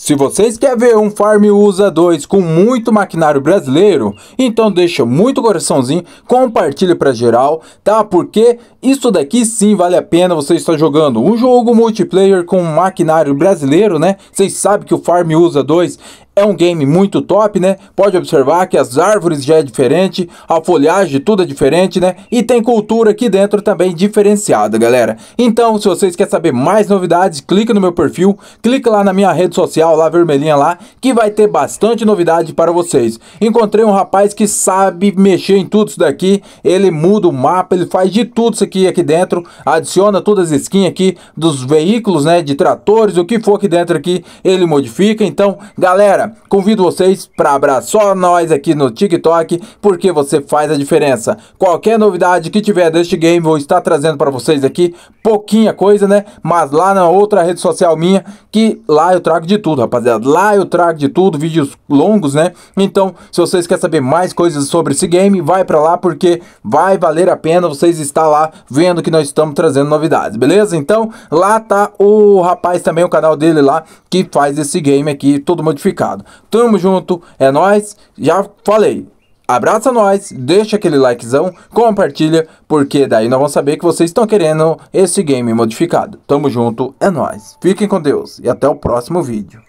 Se vocês querem ver um Farm USA 2 com muito maquinário brasileiro, então deixa muito coraçãozinho, compartilha para geral, tá? Porque isso daqui sim vale a pena você estar jogando um jogo multiplayer com maquinário brasileiro, né? Vocês sabem que o Farm USA 2 é um game muito top, né? Pode observar que as árvores já é diferente, a folhagem tudo é diferente, né? E tem cultura aqui dentro também diferenciada, galera. Então, se vocês querem saber mais novidades, clica no meu perfil, clica lá na minha rede social, lá vermelhinha lá, que vai ter bastante novidade para vocês. Encontrei um rapaz que sabe mexer em tudo isso daqui, ele muda o mapa, ele faz de tudo isso aqui, aqui dentro, adiciona todas as skins aqui dos veículos, né, de tratores, o que for aqui dentro aqui, ele modifica. Então, galera, convido vocês para abraçar só nós aqui no TikTok, porque você faz a diferença. Qualquer novidade que tiver deste game, vou estar trazendo para vocês aqui. Pouquinha coisa, né? Mas lá na outra rede social minha, que lá eu trago de tudo, rapaziada. Lá eu trago de tudo, vídeos longos, né? Então, se vocês querem saber mais coisas sobre esse game, vai para lá, porque vai valer a pena vocês estar lá vendo que nós estamos trazendo novidades, beleza? Então, lá tá o rapaz também, o canal dele lá, que faz esse game aqui todo modificado passado. Tamo junto, é nós. Já falei. Abraça nós, deixa aquele likezão, compartilha, porque daí nós vamos saber que vocês estão querendo esse game modificado. Tamo junto, é nós. Fiquem com Deus e até o próximo vídeo.